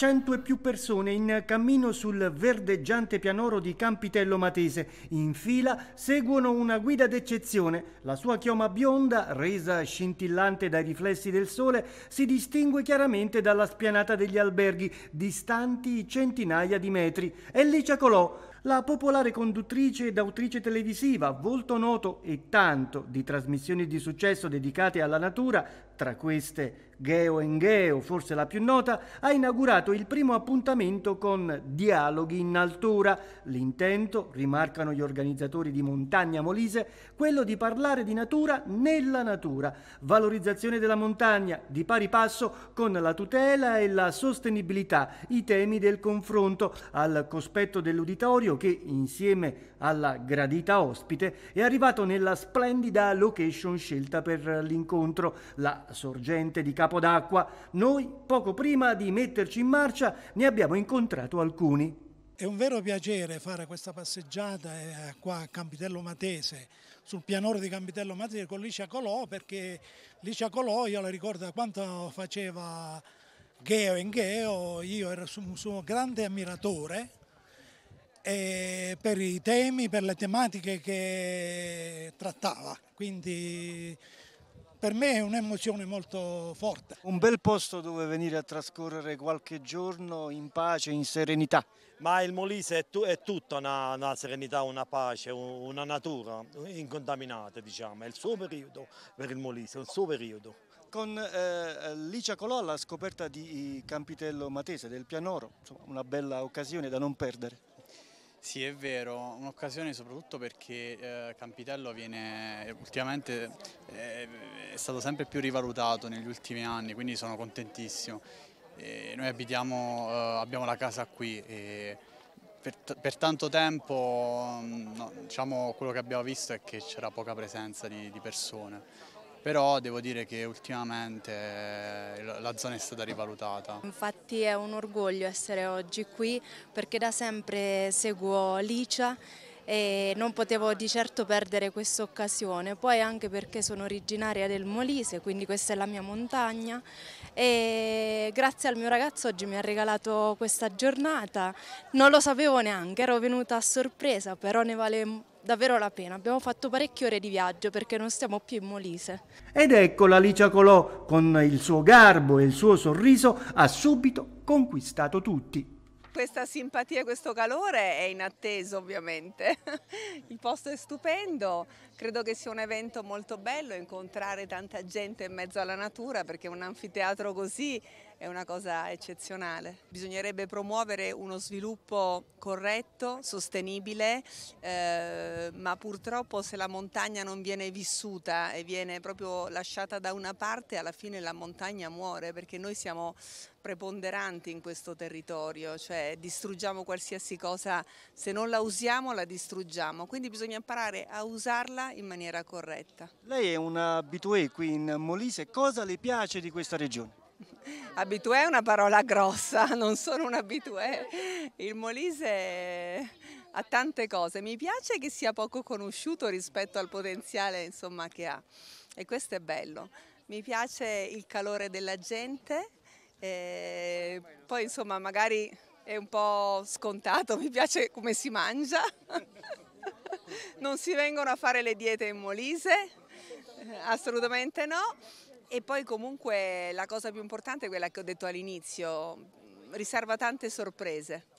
Cento e più persone in cammino sul verdeggiante pianoro di Campitello Matese. In fila seguono una guida d'eccezione. La sua chioma bionda, resa scintillante dai riflessi del sole, si distingue chiaramente dalla spianata degli alberghi, distanti centinaia di metri. È Licia Colò, la popolare conduttrice ed autrice televisiva, volto noto e tanto di trasmissioni di successo dedicate alla natura, tra queste Geo Geo, forse la più nota, ha inaugurato il primo appuntamento con Dialoghi in altura. L'intento, rimarcano gli organizzatori di Montagna Molise, quello di parlare di natura nella natura, valorizzazione della montagna di pari passo con la tutela e la sostenibilità, i temi del confronto. Al cospetto dell'uditorio che insieme alla gradita ospite è arrivato nella splendida location scelta per l'incontro, la sorgente di Capodacqua. Noi, poco prima di metterci in marcia, ne abbiamo incontrato alcuni. È un vero piacere fare questa passeggiata eh, qua a Campitello Matese, sul pianoro di Campitello Matese con Licia Colò, perché Licia Colò io la ricordo da quanto faceva Gheo in Gheo, io ero un suo grande ammiratore per i temi, per le tematiche che trattava. Quindi per me è un'emozione molto forte. Un bel posto dove venire a trascorrere qualche giorno in pace, in serenità. Ma il Molise è, tu, è tutta una, una, serenità, una pace, una natura incontaminata, diciamo. È il suo periodo per il Molise, è il suo periodo. Con eh, Licia Colò alla scoperta di eh, Campitello Matese, del Pianoro, insomma, una bella occasione da non perdere. Sì, è vero, un'occasione soprattutto perché eh, Campitello viene ultimamente eh, è stato sempre più rivalutato negli ultimi anni, quindi sono contentissimo. E noi abitiamo, eh, abbiamo la casa qui e per, per tanto tempo mm, no, diciamo, quello che abbiamo visto è che c'era poca presenza di, di persone però devo dire che ultimamente eh, la zona è stata rivalutata. Infatti è un orgoglio essere oggi qui perché da sempre seguo Licia e non potevo di certo perdere questa occasione, poi anche perché sono originaria del Molise, quindi questa è la mia montagna e grazie al mio ragazzo oggi mi ha regalato questa giornata, non lo sapevo neanche, ero venuta a sorpresa, però ne vale davvero la pena. Abbiamo fatto parecchie ore di viaggio perché non stiamo più in Molise. Ed ecco l'Alicia Colò, con il suo garbo e il suo sorriso, ha subito conquistato tutti questa simpatia e questo calore è inatteso ovviamente. Il posto è stupendo, credo che sia un evento molto bello incontrare tanta gente in mezzo alla natura perché un anfiteatro così è una cosa eccezionale. Bisognerebbe promuovere uno sviluppo corretto, sostenibile, eh, ma purtroppo se la montagna non viene vissuta e viene proprio lasciata da una parte, alla fine la montagna muore perché noi siamo preponderanti in questo territorio, cioè distruggiamo qualsiasi cosa, se non la usiamo la distruggiamo, quindi bisogna imparare a usarla in maniera corretta. Lei è un abitué qui in Molise, cosa le piace di questa regione? Abitué è una parola grossa, non sono un abitué. Il Molise ha tante cose. Mi piace che sia poco conosciuto rispetto al potenziale insomma, che ha e questo è bello. Mi piace il calore della gente, e eh, poi insomma magari è un po' scontato, mi piace come si mangia. Non si vengono a fare le diete in Molise, eh, assolutamente no. E poi comunque la cosa più importante è quella che ho detto all'inizio, riserva tante sorprese.